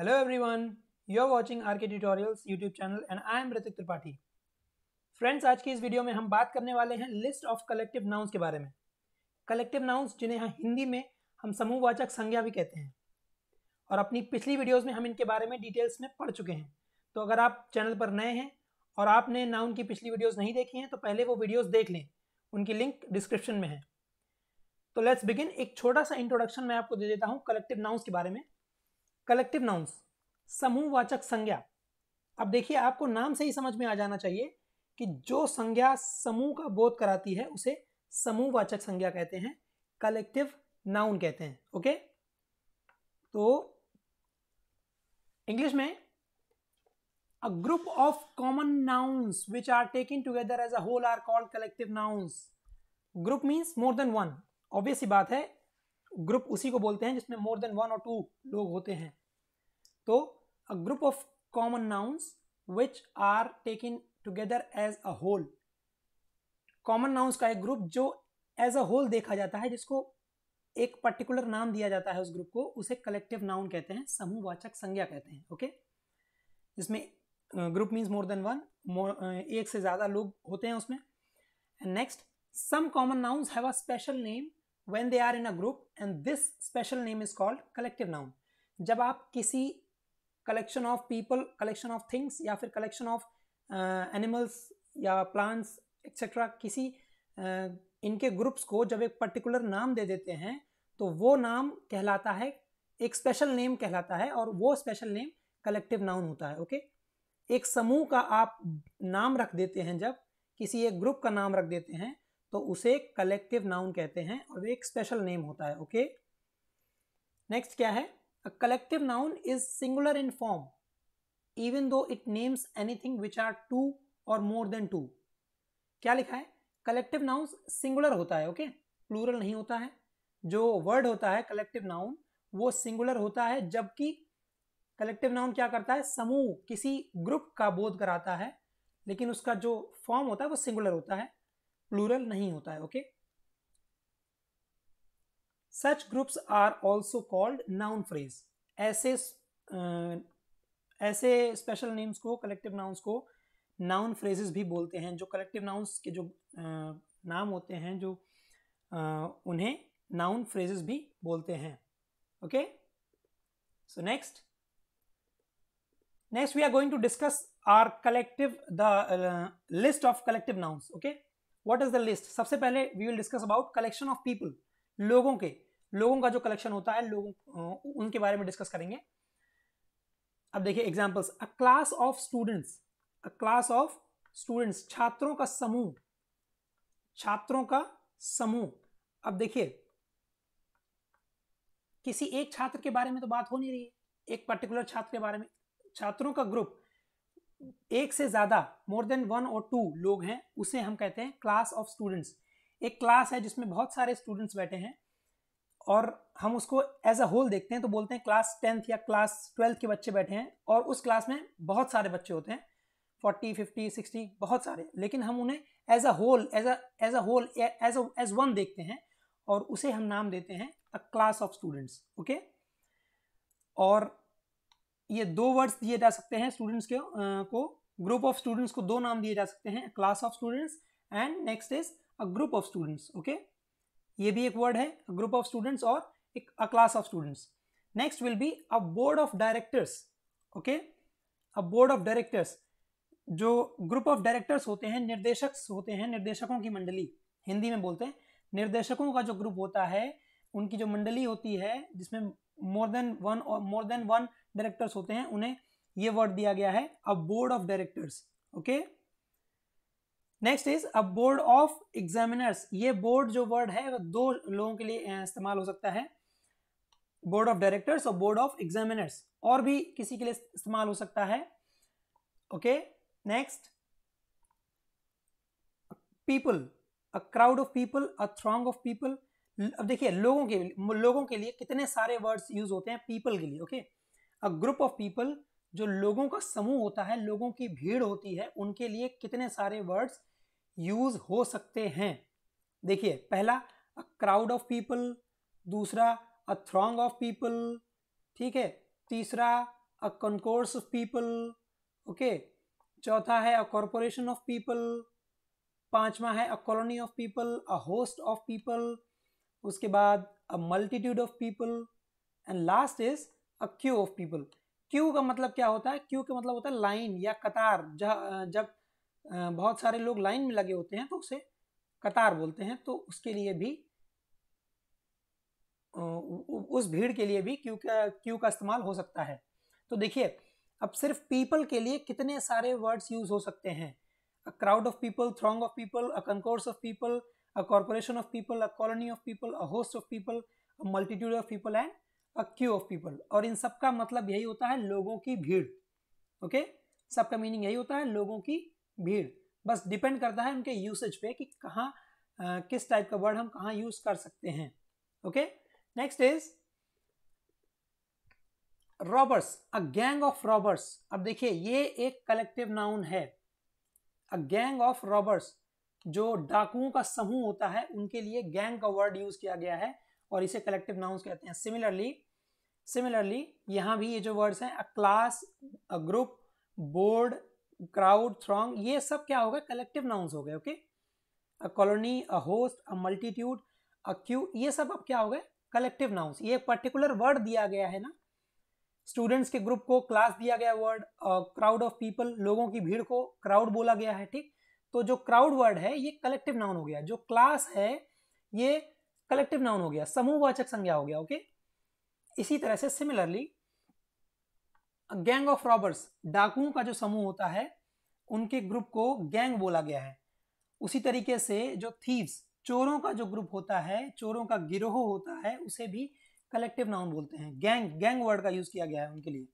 Hello everyone, you are watching RK Tutorials YouTube channel and I am Ritik Tripathi. Friends आज की इस video में हम बात करने वाले हैं लिस्ट ऑफ कलेक्टिव नाउंस के बारे में कलेक्टिव नाउंस जिन्हें हम हिंदी में हम समूहवाचक संज्ञा भी कहते हैं और अपनी पिछली वीडियोस में हम इनके बारे में डिटेल्स में पढ़ चुके हैं तो अगर आप चैनल पर नए हैं और आपने नाउन की पिछली वीडियोस नहीं देखी हैं तो पहले वो वीडियोस देख लें उनकी लिंक डिस्क्रिप्शन में है तो लेट्स बिगिन एक छोटा सा इंट्रोडक्शन मैं आपको दे देता हूँ कलेक्टिव नाउंस के बारे में कलेक्टिव समूह समूहवाचक संज्ञा अब देखिए आपको नाम से ही समझ में आ जाना चाहिए कि जो संज्ञा समूह का बोध कराती है उसे समूहवाचक संज्ञा कहते हैं कलेक्टिव नाउन कहते हैं ओके तो इंग्लिश में a group of common nouns which are taking together as a whole are called collective nouns group means more than one obvious ही बात है ग्रुप उसी को बोलते हैं जिसमें मोर देन वन और टू लोग होते हैं तो a group of common nouns which are taking together as a whole common nouns का एक ग्रुप जो एज अ होल देखा जाता है जिसको एक पर्टिकुलर नाम दिया जाता है उस ग्रुप को उसे कलेक्टिव नाउन कहते हैं समूहवाचक संज्ञा कहते हैं ओके जिसमें इसमें group means more than one एक से ज़्यादा लोग होते हैं उसमें next some common nouns have a special name when they are in a group and this special name is called collective noun जब आप किसी collection of people collection of things या फिर कलेक्शन ऑफ एनिमल्स या plants etcetera किसी uh, इनके groups को जब एक पर्टिकुलर नाम दे देते हैं तो वो नाम कहलाता है एक स्पेशल नेम कहलाता है और वो स्पेशल नेम कलेक्टिव नाउन होता है ओके एक समूह का आप नाम रख देते हैं जब किसी एक ग्रुप का नाम रख देते हैं तो उसे कलेक्टिव नाउन कहते हैं और एक स्पेशल नेम होता है ओके नेक्स्ट क्या है A collective noun is singular in form, even though it names anything which are two और मोर देन टू क्या लिखा है कलेक्टिव नाउन सिंगुलर होता है ओके okay? प्लूरल नहीं होता है जो वर्ड होता है कलेक्टिव नाउन वो सिंगुलर होता है जबकि कलेक्टिव नाउन क्या करता है समूह किसी ग्रुप का बोध कराता है लेकिन उसका जो फॉर्म होता है वो सिंगुलर होता है प्लूरल नहीं होता है okay okay? Such groups are also called noun phrase ऐसे ऐसे स्पेशल नेम्स को कलेक्टिव नाउन्स को नाउन फ्रेजेस भी बोलते हैं जो कलेक्टिव नाउंस के जो आ, नाम होते हैं जो आ, उन्हें नाउन फ्रेजेस भी बोलते हैं okay so next next we are going to discuss our collective the list of collective nouns okay what is the list सबसे पहले we will discuss about collection of people लोगों के लोगों का जो कलेक्शन होता है लोगों उनके बारे में डिस्कस करेंगे अब देखिए examples a class of students a class of students छात्रों का समूह छात्रों का समूह अब देखिए किसी एक छात्र के बारे में तो बात हो नहीं रही है एक पर्टिकुलर छात्र के बारे में छात्रों का ग्रुप एक से ज्यादा मोर देन वन और टू लोग हैं उसे हम कहते हैं क्लास ऑफ स्टूडेंट्स एक क्लास है जिसमें बहुत सारे स्टूडेंट्स बैठे हैं और हम उसको एज अ होल देखते हैं तो बोलते हैं क्लास टेंथ या क्लास ट्वेल्थ के बच्चे बैठे हैं और उस क्लास में बहुत सारे बच्चे होते हैं फोर्टी फिफ्टी सिक्सटी बहुत सारे लेकिन हम उन्हें as a whole as a as a whole as as one देखते हैं और उसे हम नाम देते हैं a class of students okay और ये दो वर्ड्स दिए जा सकते हैं स्टूडेंट्स के आ, को ग्रुप ऑफ स्टूडेंट्स को दो नाम दिए जा सकते हैं class of students and next is a group of students okay ये भी एक वर्ड है ग्रुप ऑफ स्टूडेंट्स और एक a class of students next will be a board of directors okay a board of directors जो group of directors होते हैं निर्देशक होते हैं निर्देशकों की मंडली हिंदी में बोलते हैं निर्देशकों का जो ग्रुप होता है उनकी जो मंडली होती है जिसमें मोर देन वन और मोर देन वन डायरेक्टर्स होते हैं उन्हें ये वर्ड दिया गया है a board of directors okay next is a board of examiners ये बोर्ड जो वर्ड है वो दो लोगों के लिए इस्तेमाल हो सकता है बोर्ड ऑफ डायरेक्टर्स और बोर्ड ऑफ एग्जामिनर्स और भी किसी के लिए इस्तेमाल हो सकता है okay next people a crowd of people a throng of people अब देखिए लोगों के लोगों के लिए कितने सारे वर्ड्स यूज होते हैं पीपल के लिए okay a group of people जो लोगों का समूह होता है लोगों की भीड़ होती है उनके लिए कितने सारे वर्ड्स यूज हो सकते हैं देखिए पहला अ क्राउड ऑफ पीपल दूसरा अ थ्रॉन्ग ऑफ पीपल ठीक है तीसरा a concourse of people okay चौथा है अ कॉरपोरेशन ऑफ पीपल पांचवा है a colony of people a host of people उसके बाद a multitude of people and last is a queue of people queue का मतलब क्या होता है क्यू का मतलब होता है लाइन या कतार जब बहुत सारे लोग लाइन में लगे होते हैं तो उसे कतार बोलते हैं तो उसके लिए भी उस भीड़ के लिए भी क्यू का क्यू का इस्तेमाल हो सकता है तो देखिए अब सिर्फ पीपल के लिए कितने सारे वर्ड्स यूज हो सकते हैं a crowd of people throng of people a concourse of people a corporation of people a colony of people a host of people a multitude of people and a queue of people और इन सब का मतलब यही होता है लोगों की भीड़ ओके सबका मीनिंग यही होता है लोगों की भीड़ बस डिपेंड करता है उनके यूसेज पे कि कहाँ किस टाइप का वर्ड हम कहाँ यूज कर सकते हैं okay next is robbers a gang of robbers अब देखिए ये एक कलेक्टिव नाउन है अ गैंग ऑफ रॉबर्स जो डाकुओं का समूह होता है उनके लिए गैंग का वर्ड यूज किया गया है और इसे कलेक्टिव नाउन्स कहते हैं सिमिलरली सिमिलरली यहाँ भी ये जो वर्ड्स हैं a class a group board crowd throng ये सब क्या हो गए कलेक्टिव नाउन्स हो गए okay a colony a host a multitude a queue ये सब अब क्या हो गए कलेक्टिव नाउन्स ये एक पर्टिकुलर वर्ड दिया गया है ना स्टूडेंट्स के ग्रुप को क्लास दिया गया वर्ड क्राउड ऑफ पीपल लोगों की भीड़ को क्राउड बोला गया है ठीक तो जो क्राउड वर्ड है ये कलेक्टिव नाउन हो गया जो क्लास है ये कलेक्टिव नाउन हो गया समूहवाचक संज्ञा हो गया ओके okay? इसी तरह से सिमिलरली गैंग ऑफ रॉबर्स डाकुओं का जो समूह होता है उनके ग्रुप को गैंग बोला गया है उसी तरीके से जो थीव्स चोरों का जो ग्रुप होता है चोरों का गिरोह होता है उसे भी कलेक्टिव नाउन बोलते हैं गैंग गैंग वर्ड का यूज़ किया गया है उनके लिए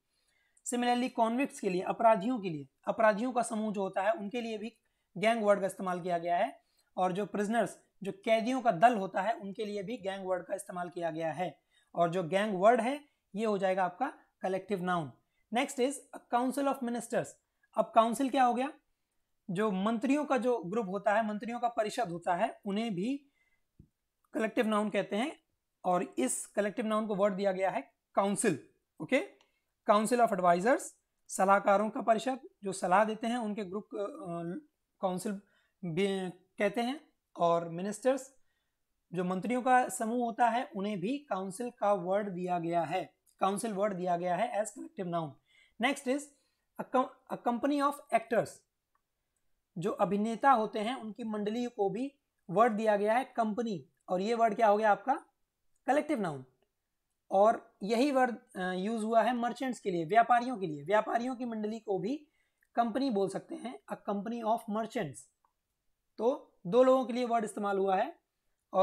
सिमिलरली कॉन्विक्स के लिए अपराधियों के लिए अपराधियों का समूह जो होता है उनके लिए भी गैंग वर्ड का इस्तेमाल किया गया है और जो प्रिजनर्स जो कैदियों का दल होता है उनके लिए भी गैंग वर्ड का इस्तेमाल किया गया है और जो गैंग वर्ड है ये हो जाएगा आपका collective noun next is council of ministers अब काउंसिल क्या हो गया जो मंत्रियों का जो ग्रुप होता है मंत्रियों का परिषद होता है उन्हें भी कलेक्टिव नाउन कहते हैं और इस कलेक्टिव नाउन को वर्ड दिया गया है council okay council of advisers सलाहकारों का परिषद जो सलाह देते हैं उनके ग्रुप काउंसिल कहते हैं और मिनिस्टर्स जो मंत्रियों का समूह होता है उन्हें भी काउंसिल का वर्ड दिया गया है काउंसिल वर्ड दिया गया है as collective noun next is a company of actors जो अभिनेता होते हैं उनकी मंडली को भी वर्ड दिया गया है कंपनी और ये वर्ड क्या हो गया आपका कलेक्टिव नाउन और यही वर्ड यूज हुआ है मर्चेंट्स के लिए व्यापारियों के लिए व्यापारियों की मंडली को भी कंपनी बोल सकते हैं अ कंपनी ऑफ मर्चेंट्स तो दो लोगों के लिए वर्ड इस्तेमाल हुआ है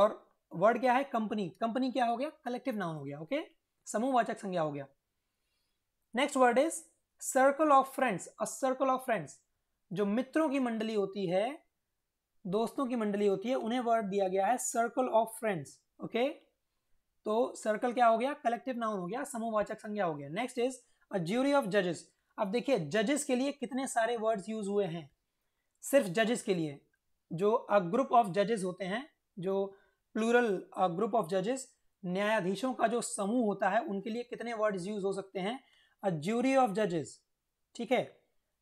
और वर्ड क्या है कंपनी कंपनी क्या हो गया कलेक्टिव नाउन हो गया ओके समूहवाचक संज्ञा हो गया next word is circle of friends a circle of friends जो मित्रों की मंडली होती है दोस्तों की मंडली होती है उन्हें वर्ड दिया गया है सर्कल ऑफ फ्रेंड्स ओके तो सर्कल क्या हो गया कलेक्टिव नाउन हो गया समूहवाचक संज्ञा हो गया next is a jury of जजेस अब देखिए जजेस के लिए कितने सारे वर्ड्स यूज हुए हैं सिर्फ जजेस के लिए जो अ ग्रुप ऑफ जजेस होते हैं जो प्लूरल ग्रुप ऑफ जजेस न्यायाधीशों का जो समूह होता है उनके लिए कितने वर्ड्स यूज हो सकते हैं अ ज्यूरी ऑफ जजेस ठीक है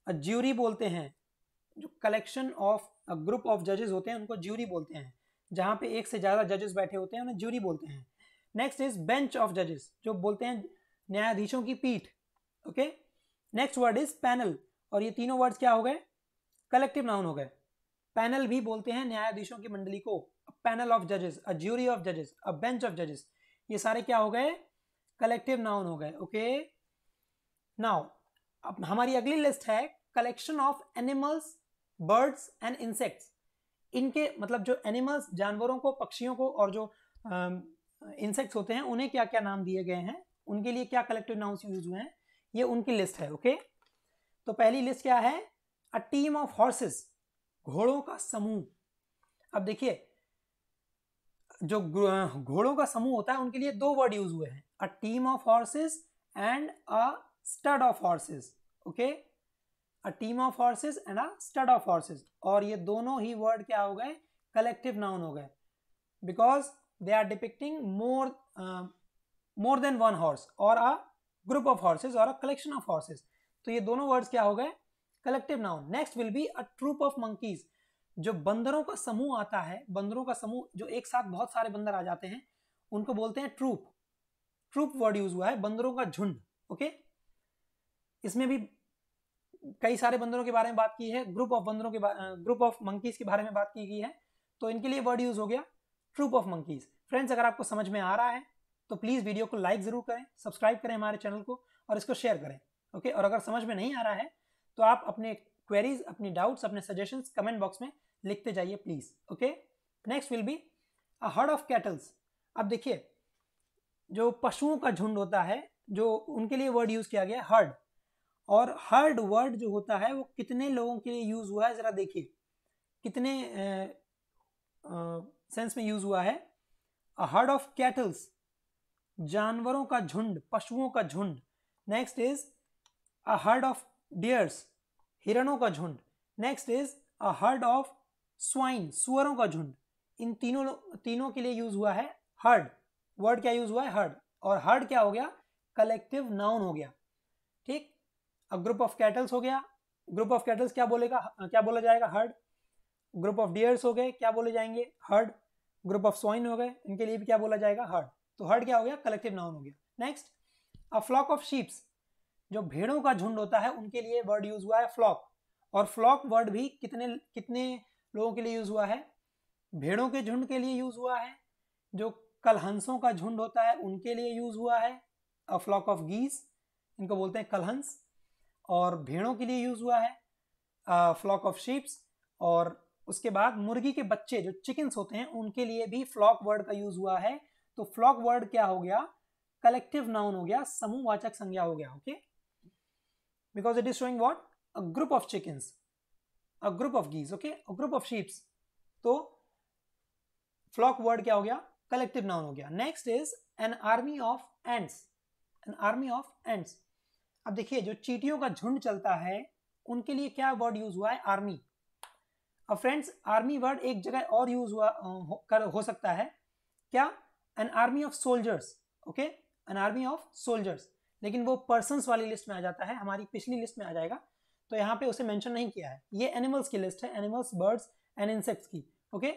अ ज्यूरी बोलते हैं जो कलेक्शन ऑफ ग्रुप ऑफ जजेस होते हैं उनको ज्यूरी बोलते हैं जहाँ पे एक से ज़्यादा जजेस बैठे होते हैं उन्हें ज्यूरी बोलते हैं नेक्स्ट इज बेंच ऑफ जजेस जो बोलते हैं न्यायाधीशों की पीठ okay next word is panel और ये तीनों वर्ड्स क्या हो गए कलेक्टिव नाउन हो गए पैनल भी बोलते हैं न्यायाधीशों की मंडली को पैनल ऑफ जजेस अ ज्यूरी ऑफ जजेस अ बेंच ऑफ जजेस ये सारे क्या हो गए कलेक्टिव नाउन हो गए ओके नाउ अब हमारी अगली लिस्ट है collection of animals birds and insects इनके मतलब जो एनिमल्स जानवरों को पक्षियों को और जो इंसेक्ट्स होते हैं उन्हें क्या क्या नाम दिए गए हैं उनके लिए क्या कलेक्टिव नाउन्स यूज हुए हैं ये उनकी लिस्ट है ओके okay? तो पहली लिस्ट क्या है अ टीम ऑफ हॉर्सेस घोड़ों का समूह अब देखिए जो घोड़ों का समूह होता है उनके लिए दो वर्ड यूज हुए हैं a team of horses and a stud of horses okay a team of horses and a stud of horses और ये दोनों ही वर्ड क्या हो गए कलेक्टिव नाउन हो गए because they are depicting more more than one horse और a group of horse's और अ कलेक्शन ऑफ हॉर्सेज तो ये दोनों वर्ड्स क्या हो गए collective noun next will be a troop of monkeys जो बंदरों का समूह आता है बंदरों का समूह जो एक साथ बहुत सारे बंदर आ जाते हैं उनको बोलते हैं ट्रूप ट्रूप वर्ड यूज हुआ है बंदरों का झुंड ओके इसमें भी कई सारे बंदरों के बारे में बात की है ग्रुप ऑफ बंदरों के ग्रुप ऑफ मंकीज के बारे में बात की गई है तो इनके लिए वर्ड यूज हो गया ट्रूप ऑफ मंकीज फ्रेंड्स अगर आपको समझ में आ रहा है तो प्लीज़ वीडियो को लाइक ज़रूर करें सब्सक्राइब करें हमारे चैनल को और इसको शेयर करें ओके और अगर समझ में नहीं आ रहा है तो आप अपने क्वेरीज अपनी डाउट्स अपने सजेशंस कमेंट बॉक्स में लिखते जाइए please okay next will be a herd of cattles अब देखिए जो पशुओं का झुंड होता है जो उनके लिए वर्ड यूज़ किया गया हर्ड और हर्ड वर्ड जो होता है वो कितने लोगों के लिए यूज़ हुआ है ज़रा देखिए कितने सेंस में यूज़ हुआ है अ हर्ड ऑफ कैटल्स जानवरों का झुंड पशुओं का झुंड next is a herd of deers हिरणों का झुंड next is a herd of swine सुअरों का झुंड इन तीनों तीनों के लिए यूज हुआ है हर्ड वर्ड क्या यूज हुआ है हर्ड और हर्ड क्या हो गया कलेक्टिव नाउन हो गया ठीक अ ग्रुप ऑफ कैटल्स हो गया ग्रुप ऑफ कैटल्स क्या बोलेगा क्या बोला जाएगा हर्ड ग्रुप ऑफ डियर्स हो गए क्या बोले जाएंगे हर्ड ग्रुप ऑफ स्वाइन हो गए इनके लिए भी क्या बोला जाएगा हर्ड तो हर्ड क्या हो गया कलेक्टिव नाउन हो गया next a flock of sheeps जो भेड़ों का झुंड होता है उनके लिए वर्ड यूज हुआ है फ्लॉक और फ्लॉक वर्ड भी कितने कितने लोगों के लिए यूज हुआ है भेड़ों के झुंड के लिए यूज हुआ है जो कल हंसों का झुंड होता है उनके लिए यूज हुआ है अ फ्लॉक ऑफ गीज इनको बोलते हैं कलहंस और भेड़ों के लिए यूज हुआ है फ्लॉक ऑफ शीप्स और उसके बाद मुर्गी के बच्चे जो चिकन्स होते हैं उनके लिए भी फ्लॉक वर्ड का यूज हुआ है तो फ्लॉक वर्ड क्या हो गया कलेक्टिव नाउन हो गया समूहवाचक संज्ञा हो गया okay okay? because it is showing what a group of chickens a group of geese okay a group of sheep so flock word kya ho gaya collective noun ho gaya next is an army of ants an army of ants ab dekhiye jo chitiyon ka jhund chalta hai unke liye kya word use hua hai army अब friends army word एक जगह और use हुआ हो, कर, हो सकता है क्या an army of soldiers okay an army of soldiers लेकिन वो पर्सन वाली लिस्ट में आ जाता है हमारी पिछली लिस्ट में आ जाएगा तो यहाँ पे उसे मैंशन नहीं किया है ये एनिमल्स की लिस्ट है एनिमल्स बर्ड्स एंड इंसेक्ट्स की ओके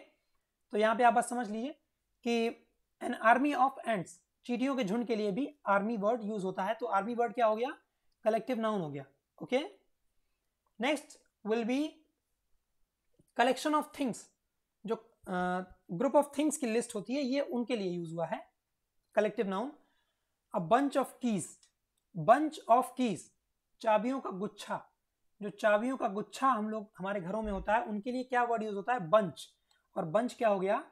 तो यहाँ पे आप बस समझ लीजिए कि एन आर्मी ऑफ एंड्स चीटियों के झुंड के लिए भी आर्मी वर्ड यूज होता है तो आर्मी वर्ड क्या हो गया कलेक्टिव नाउन हो गया okay next will be collection of things जो ग्रुप ऑफ थिंग्स की लिस्ट होती है ये उनके लिए यूज हुआ है collective noun a bunch of keys bunch of keys चाबियों का गुच्छा जो चाबियों का गुच्छा हम लोग हमारे घरों में होता है उनके लिए क्या वर्ड यूज होता है बंच और बंच क्या हो गया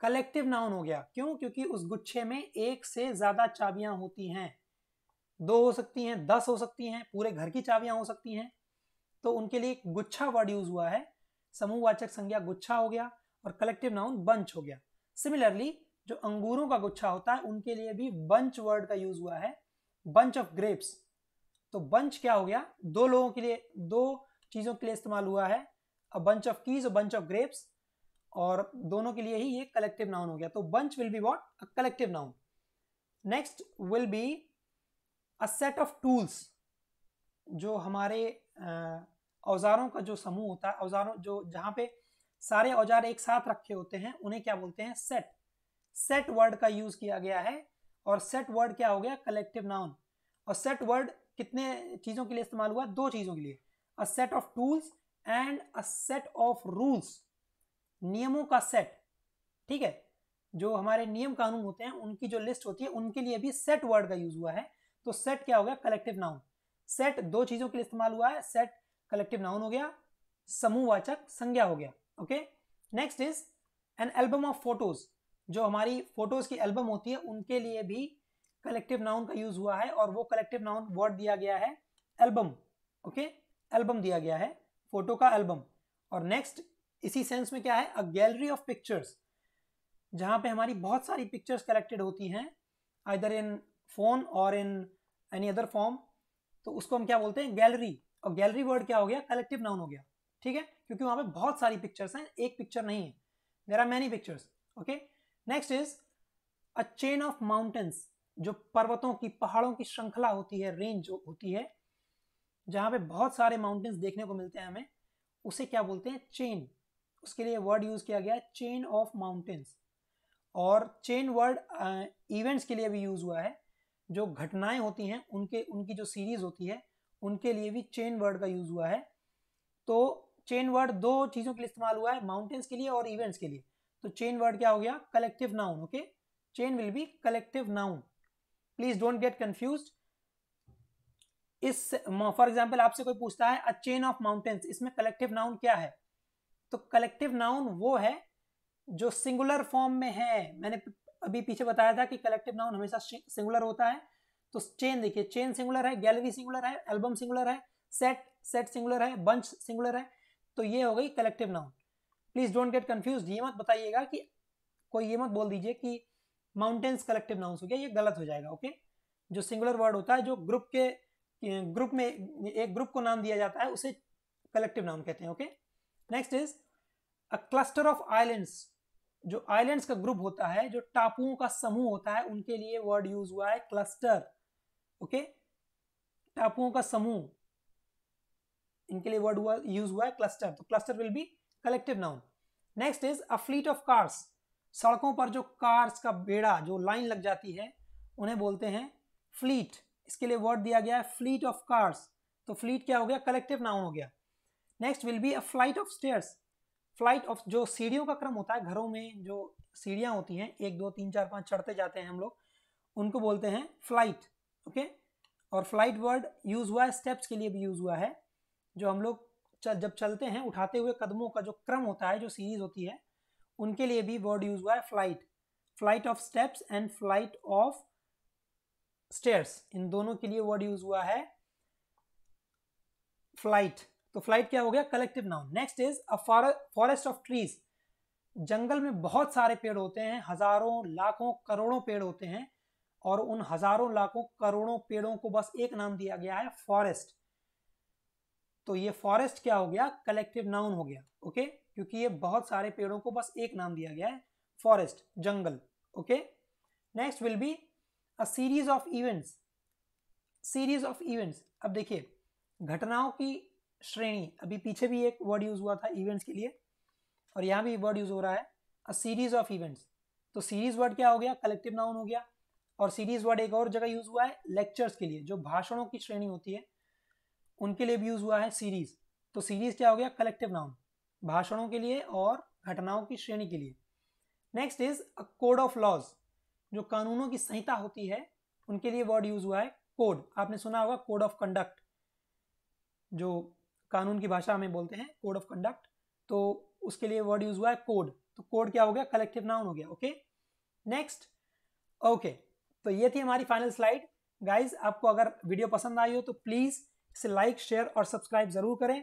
कलेक्टिव नाउन हो गया क्यों क्योंकि उस गुच्छे में एक से ज्यादा चाबियां होती हैं दो हो सकती हैं दस हो सकती हैं पूरे घर की चाबियां हो सकती हैं तो उनके लिए गुच्छा वर्ड यूज हुआ है समूहवाचक संज्ञा गुच्छा हो गया और कलेक्टिव नाउन बंच हो गया सिमिलरली जो अंगूरों का गुच्छा होता है उनके लिए भी बंच वर्ड का यूज हुआ है बंच ऑफ ग्रेप्स तो बंच क्या हो गया दो लोगों के लिए दो चीज़ों के लिए इस्तेमाल हुआ है अ बंच ऑफ कीज और बंच ऑफ ग्रेप्स और दोनों के लिए ही ये कलेक्टिव नाउन हो गया तो bunch will be what a collective noun next will be a set of tools जो हमारे औजारों का जो समूह होता है औजारों जो जहाँ पे सारे औजार एक साथ रखे होते हैं उन्हें क्या बोलते हैं सेट सेट वर्ड का यूज किया गया है और सेट वर्ड क्या हो गया कलेक्टिव नाउन और सेट वर्ड कितने चीज़ों के लिए इस्तेमाल हुआ दो चीज़ों के लिए a set of tools and a set of rules नियमों का सेट ठीक है जो हमारे नियम कानून होते हैं उनकी जो लिस्ट होती है उनके लिए भी सेट वर्ड का यूज हुआ है तो सेट क्या हो गया कलेक्टिव नाउन सेट दो चीज़ों के लिए इस्तेमाल हुआ है सेट कलेक्टिव नाउन हो गया समूहवाचक संज्ञा हो गया okay next is an album of photos जो हमारी फोटोज़ की एल्बम होती है उनके लिए भी कलेक्टिव नाउन का यूज़ हुआ है और वो कलेक्टिव नाउन वर्ड दिया गया है एल्बम ओके एल्बम दिया गया है फोटो का एल्बम और नेक्स्ट इसी सेंस में क्या है अ गैलरी ऑफ पिक्चर्स जहाँ पे हमारी बहुत सारी पिक्चर्स कलेक्टेड होती हैं आइदर इन फोन और इन एनी अदर फॉर्म तो उसको हम क्या बोलते हैं गैलरी और गैलरी वर्ड क्या हो गया कलेक्टिव नाउन हो गया ठीक है क्योंकि वहाँ पे बहुत सारी पिक्चर्स हैं एक पिक्चर नहीं है there are many pictures okay next is a chain of mountains जो पर्वतों की पहाड़ों की श्रृंखला होती है रेंज होती है जहाँ पे बहुत सारे माउंटेन्स देखने को मिलते हैं हमें उसे क्या बोलते हैं चेन उसके लिए वर्ड यूज़ किया गया है चेन ऑफ माउंटेन्स और चेन वर्ड इवेंट्स के लिए भी यूज़ हुआ है जो घटनाएं होती हैं उनके उनकी जो सीरीज़ होती है उनके लिए भी चेन वर्ड का यूज़ हुआ है तो चेन वर्ड दो चीज़ों के लिए इस्तेमाल हुआ है माउंटेन्स के लिए और इवेंट्स के लिए तो चेन वर्ड क्या हो गया collective noun okay chain will be collective noun please don't get confuse इस फॉर एग्जाम्पल आपसे कोई पूछता है अ चेन ऑफ माउंटेन्स इसमें कलेक्टिव नाउन क्या है तो कलेक्टिव नाउन वो है जो सिंगुलर फॉर्म में है मैंने अभी पीछे बताया था कि कलेक्टिव नाउन हमेशा सिंगुलर होता है तो चेन देखिए चेन सिंगुलर है गैलरी सिंगुलर है एल्बम सिंगुलर है सेट सेट सिंगुलर है बंच सिंगुलर है तो ये हो गई collective noun please don't get confuse ये मत बताइएगा कि कोई ये मत बोल दीजिए कि माउंटेन्स कलेक्टिव नाउंस हो गया ये गलत हो जाएगा ओके जो सिंगुलर वर्ड होता है जो ग्रुप के ग्रुप में एक ग्रुप को नाम दिया जाता है उसे कलेक्टिव नाउन कहते हैं okay next is a cluster of islands जो आइलैंड्स का ग्रुप होता है जो टापुओं का समूह होता है उनके लिए वर्ड यूज हुआ है क्लस्टर ओके टापुओं का समूह इनके लिए वर्ड हुआ यूज हुआ है क्लस्टर तो cluster will be collective noun next is a fleet of cars सड़कों पर जो कार्स का बेड़ा जो लाइन लग जाती है उन्हें बोलते हैं फ्लीट इसके लिए वर्ड दिया गया है फ्लीट ऑफ कार्स तो फ्लीट क्या हो गया कलेक्टिव नाउन हो गया next will be a flight of stairs flight of जो सीढ़ियों का क्रम होता है घरों में जो सीढ़ियाँ होती हैं एक दो तीन चार पाँच चढ़ते जाते हैं हम लोग उनको बोलते हैं फ्लाइट ओके और फ्लाइट वर्ड यूज़ हुआ है स्टेप्स के लिए भी यूज़ हुआ है जो हम लोग चल जब चलते हैं उठाते हुए कदमों का जो क्रम होता है जो सीरीज होती है उनके लिए भी वर्ड यूज हुआ है flight flight of steps and flight of stairs इन दोनों के लिए वर्ड यूज हुआ है फ्लाइट तो फ्लाइट क्या हो गया collective noun next is a forest of trees जंगल में बहुत सारे पेड़ होते हैं हजारों लाखों करोड़ों पेड़ होते हैं और उन हजारों लाखों करोड़ों पेड़ों को बस एक नाम दिया गया है फॉरेस्ट तो ये फॉरेस्ट क्या हो गया कलेक्टिव नाउन हो गया ओके क्योंकि ये बहुत सारे पेड़ों को बस एक नाम दिया गया है फॉरेस्ट जंगल okay next will be a series of events series of events अब देखिए घटनाओं की श्रेणी अभी पीछे भी एक वर्ड यूज हुआ था इवेंट्स के लिए और यहाँ भी वर्ड यूज हो रहा है अ सीरीज ऑफ इवेंट्स तो सीरीज वर्ड क्या हो गया कलेक्टिव नाउन हो गया और सीरीज वर्ड एक और जगह यूज हुआ है लेक्चर्स के लिए जो भाषणों की श्रेणी होती है उनके लिए भी यूज़ हुआ है सीरीज़ तो सीरीज़ क्या हो गया कलेक्टिव नाउन भाषणों के लिए और घटनाओं की श्रेणी के लिए next is a code of laws जो कानूनों की संहिता होती है उनके लिए वर्ड यूज हुआ है कोड आपने सुना होगा कोड ऑफ कंडक्ट जो कानून की भाषा हमें बोलते हैं कोड ऑफ कंडक्ट तो उसके लिए वर्ड यूज हुआ है कोड तो कोड क्या हो गया कलेक्टिव नाउन हो गया ओके नेक्स्ट ओके तो ये थी हमारी फाइनल स्लाइड गाइज आपको अगर वीडियो पसंद आई हो तो प्लीज़ इसे लाइक शेयर और सब्सक्राइब ज़रूर करें